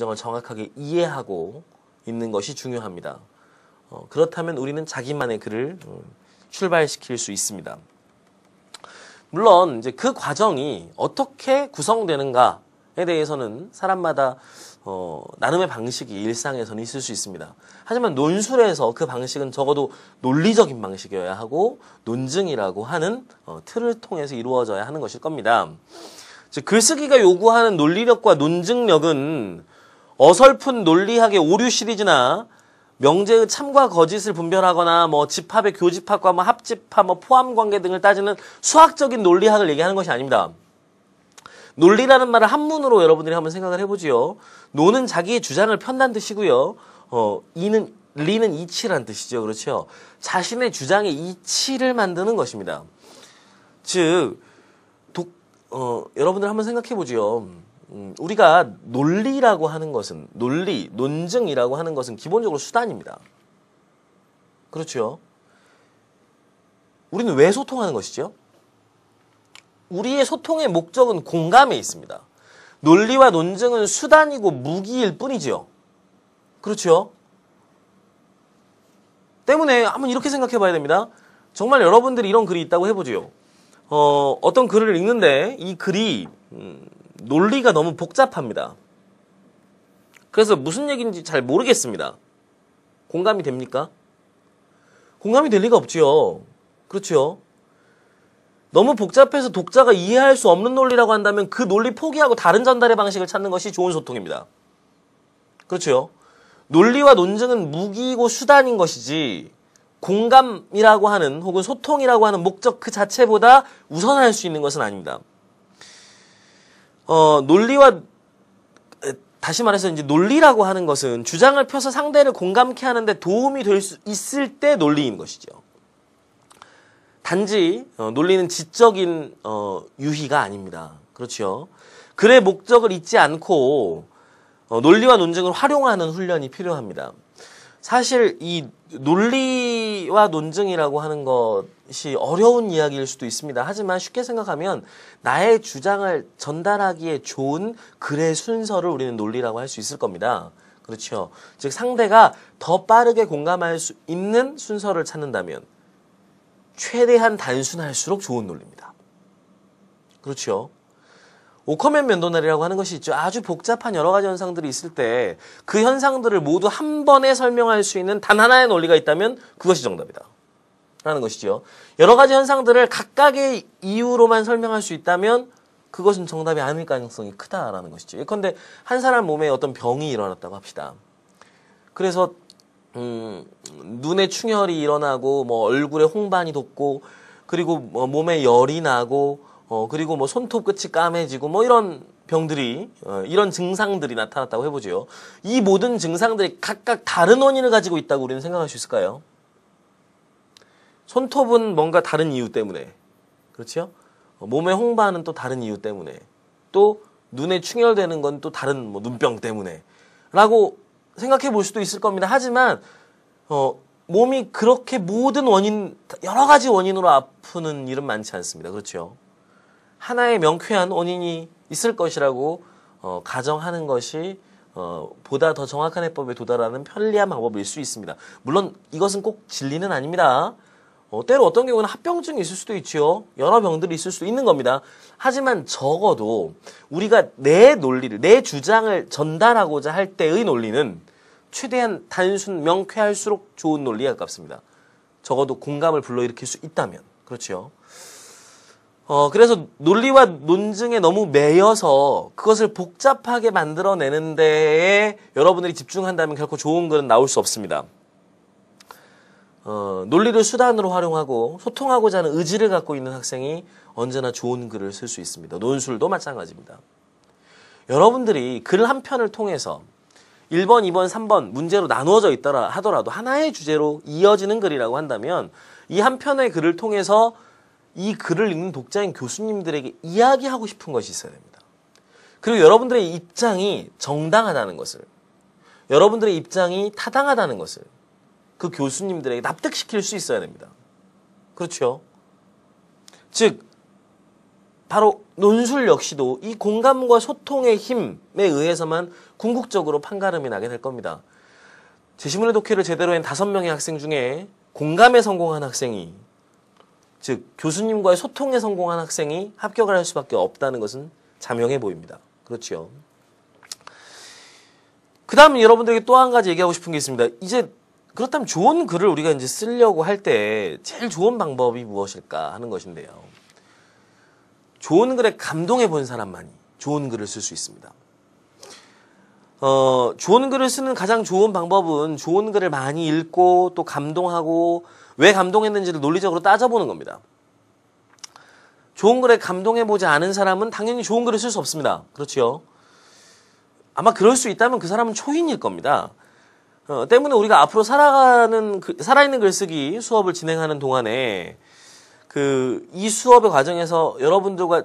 감정을 정확하게 이해하고 있는 것이 중요합니다. 어, 그렇다면 우리는 자기만의 글을 음, 출발시킬 수 있습니다. 물론 이제 그 과정이 어떻게 구성되는가에 대해서는 사람마다 어, 나눔의 방식이 일상에서는 있을 수 있습니다. 하지만 논술에서 그 방식은 적어도 논리적인 방식이어야 하고 논증이라고 하는 어, 틀을 통해서 이루어져야 하는 것일 겁니다. 글쓰기가 요구하는 논리력과 논증력은 어설픈 논리학의 오류 시리즈나 명제의 참과 거짓을 분별하거나 뭐 집합의 교집합과 뭐 합집합, 뭐 포함관계 등을 따지는 수학적인 논리학을 얘기하는 것이 아닙니다. 논리라는 말을 한문으로 여러분들이 한번 생각을 해보지요. 노는 자기의 주장을 편단 뜻이고요. 어, 이는 리는 이치란 뜻이죠. 그렇죠? 자신의 주장의 이치를 만드는 것입니다. 즉, 독, 어, 여러분들 한번 생각해보지요. 음, 우리가 논리라고 하는 것은 논리, 논증이라고 하는 것은 기본적으로 수단입니다. 그렇죠? 우리는 왜 소통하는 것이죠? 우리의 소통의 목적은 공감에 있습니다. 논리와 논증은 수단이고 무기일 뿐이죠 그렇죠? 때문에 한번 이렇게 생각해 봐야 됩니다. 정말 여러분들이 이런 글이 있다고 해보지요. 어, 어떤 글을 읽는데 이 글이 음, 논리가 너무 복잡합니다. 그래서 무슨 얘기인지 잘 모르겠습니다. 공감이 됩니까? 공감이 될 리가 없지요. 그렇죠 너무 복잡해서 독자가 이해할 수 없는 논리라고 한다면 그 논리 포기하고 다른 전달의 방식을 찾는 것이 좋은 소통입니다. 그렇죠 논리와 논증은 무기이고 수단인 것이지 공감이라고 하는 혹은 소통이라고 하는 목적 그 자체보다 우선할 수 있는 것은 아닙니다. 어, 논리와 다시 말해서 이제 논리라고 하는 것은 주장을 펴서 상대를 공감케 하는데 도움이 될 수 있을 때 논리인 것이죠. 단지 어, 논리는 지적인 어, 유희가 아닙니다. 그렇죠. 글의 목적을 잊지 않고 어, 논리와 논증을 활용하는 훈련이 필요합니다. 사실 이 논리와 논증이라고 하는 것 것이 어려운 이야기일 수도 있습니다. 하지만 쉽게 생각하면 나의 주장을 전달하기에 좋은 글의 순서를 우리는 논리라고 할 수 있을 겁니다. 그렇죠. 즉 상대가 더 빠르게 공감할 수 있는 순서를 찾는다면 최대한 단순할수록 좋은 논리입니다. 그렇죠. 오커맨 면도날이라고 하는 것이 있죠. 아주 복잡한 여러 가지 현상들이 있을 때 그 현상들을 모두 한 번에 설명할 수 있는 단 하나의 논리가 있다면 그것이 정답이다. 라는 것이지요. 여러 가지 현상들을 각각의 이유로만 설명할 수 있다면 그것은 정답이 아닐 가능성이 크다라는 것이죠. 예컨대 한 사람 몸에 어떤 병이 일어났다고 합시다. 그래서 음, 눈에 충혈이 일어나고 뭐 얼굴에 홍반이 돋고 그리고 뭐 몸에 열이 나고 어 그리고 뭐 손톱 끝이 까매지고 뭐 이런 병들이 어, 이런 증상들이 나타났다고 해보죠. 이 모든 증상들이 각각 다른 원인을 가지고 있다고 우리는 생각할 수 있을까요? 손톱은 뭔가 다른 이유 때문에 그렇죠? 몸의 홍반은 또 다른 이유 때문에 또 눈에 충혈되는 건 또 다른 뭐 눈병 때문에 라고 생각해 볼 수도 있을 겁니다. 하지만 어, 몸이 그렇게 모든 원인 여러 가지 원인으로 아프는 일은 많지 않습니다. 그렇죠? 하나의 명쾌한 원인이 있을 것이라고 어, 가정하는 것이 어, 보다 더 정확한 해법에 도달하는 편리한 방법일 수 있습니다. 물론 이것은 꼭 진리는 아닙니다. 어, 때로 어떤 경우는 합병증이 있을 수도 있죠 여러 병들이 있을 수도 있는 겁니다. 하지만 적어도 우리가 내 논리를, 내 주장을 전달하고자 할 때의 논리는 최대한 단순, 명쾌할수록 좋은 논리에 가깝습니다. 적어도 공감을 불러일으킬 수 있다면. 그렇죠 어, 그래서 논리와 논증에 너무 매여서 그것을 복잡하게 만들어내는 데에 여러분들이 집중한다면 결코 좋은 글은 나올 수 없습니다. 어, 논리를 수단으로 활용하고 소통하고자 하는 의지를 갖고 있는 학생이 언제나 좋은 글을 쓸 수 있습니다. 논술도 마찬가지입니다. 여러분들이 글 한 편을 통해서 1번, 2번, 3번 문제로 나누어져 있더라 하더라도 하나의 주제로 이어지는 글이라고 한다면 이 한 편의 글을 통해서 이 글을 읽는 독자인 교수님들에게 이야기하고 싶은 것이 있어야 됩니다. 그리고 여러분들의 입장이 정당하다는 것을, 여러분들의 입장이 타당하다는 것을, 그 교수님들에게 납득시킬 수 있어야 됩니다. 그렇죠. 즉, 바로 논술 역시도 이 공감과 소통의 힘에 의해서만 궁극적으로 판가름이 나게 될 겁니다. 제시문의 독해를 제대로 한 다섯 명의 학생 중에 공감에 성공한 학생이 즉 교수님과의 소통에 성공한 학생이 합격을 할 수밖에 없다는 것은 자명해 보입니다. 그렇죠. 그 다음 여러분들에게 또 한 가지 얘기하고 싶은 게 있습니다. 이제 그렇다면 좋은 글을 우리가 이제 쓰려고 할 때 제일 좋은 방법이 무엇일까 하는 것인데요. 좋은 글에 감동해 본 사람만이 좋은 글을 쓸 수 있습니다. 어, 좋은 글을 쓰는 가장 좋은 방법은 좋은 글을 많이 읽고 또 감동하고 왜 감동했는지를 논리적으로 따져보는 겁니다. 좋은 글에 감동해보지 않은 사람은 당연히 좋은 글을 쓸 수 없습니다. 그렇죠. 아마 그럴 수 있다면 그 사람은 초인일 겁니다. 어, 때문에 우리가 앞으로 살아가는 그, 살아있는 글쓰기 수업을 진행하는 동안에 그 이 수업의 과정에서 여러분들과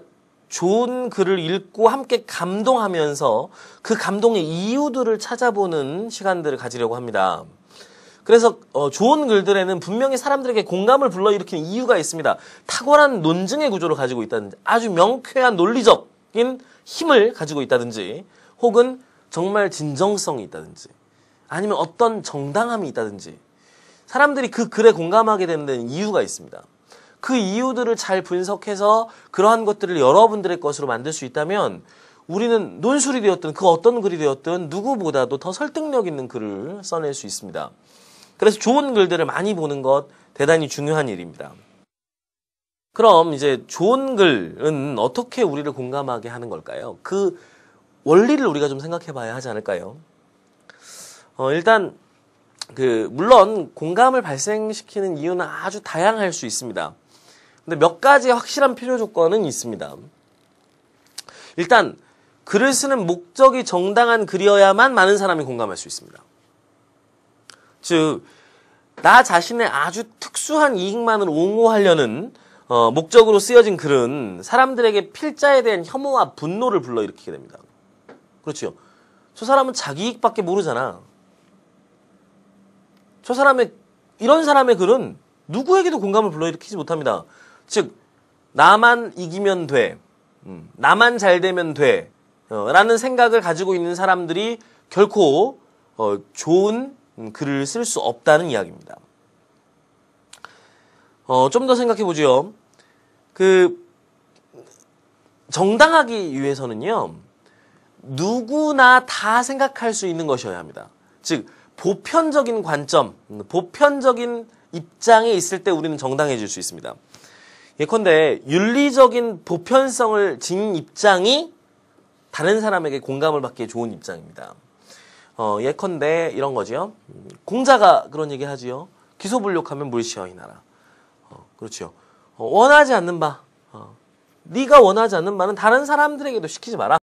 좋은 글을 읽고 함께 감동하면서 그 감동의 이유들을 찾아보는 시간들을 가지려고 합니다. 그래서 어, 좋은 글들에는 분명히 사람들에게 공감을 불러일으키는 이유가 있습니다. 탁월한 논증의 구조를 가지고 있다든지 아주 명쾌한 논리적인 힘을 가지고 있다든지 혹은 정말 진정성이 있다든지 아니면 어떤 정당함이 있다든지 사람들이 그 글에 공감하게 되는 데는 이유가 있습니다. 그 이유들을 잘 분석해서 그러한 것들을 여러분들의 것으로 만들 수 있다면 우리는 논술이 되었든 그 어떤 글이 되었든 누구보다도 더 설득력 있는 글을 써낼 수 있습니다. 그래서 좋은 글들을 많이 보는 것 대단히 중요한 일입니다. 그럼 이제 좋은 글은 어떻게 우리를 공감하게 하는 걸까요? 그 원리를 우리가 좀 생각해 봐야 하지 않을까요? 어, 일단 그 물론 공감을 발생시키는 이유는 아주 다양할 수 있습니다. 근데 몇 가지 확실한 필요 조건은 있습니다. 일단 글을 쓰는 목적이 정당한 글이어야만 많은 사람이 공감할 수 있습니다. 즉, 나 자신의 아주 특수한 이익만을 옹호하려는 어, 목적으로 쓰여진 글은 사람들에게 필자에 대한 혐오와 분노를 불러일으키게 됩니다. 그렇죠. 저 사람은 자기 이익밖에 모르잖아. 저 사람의 이런 사람의 글은 누구에게도 공감을 불러일으키지 못합니다. 즉 나만 이기면 돼, 음, 나만 잘 되면 돼 어, 라는 생각을 가지고 있는 사람들이 결코 어, 좋은 글을 쓸 수 없다는 이야기입니다. 어, 좀 더 생각해 보죠. 그 정당하기 위해서는요. 누구나 다 생각할 수 있는 것이어야 합니다. 즉 보편적인 관점, 보편적인 입장에 있을 때 우리는 정당해질 수 있습니다. 예컨대 윤리적인 보편성을 지닌 입장이 다른 사람에게 공감을 받기에 좋은 입장입니다. 어, 예컨대 이런 거죠 공자가 그런 얘기 하지요. 기소불욕하면 물시어이 나라. 어, 그렇죠 어, 원하지 않는 바. 어, 네가 원하지 않는 바는 다른 사람들에게도 시키지 마라.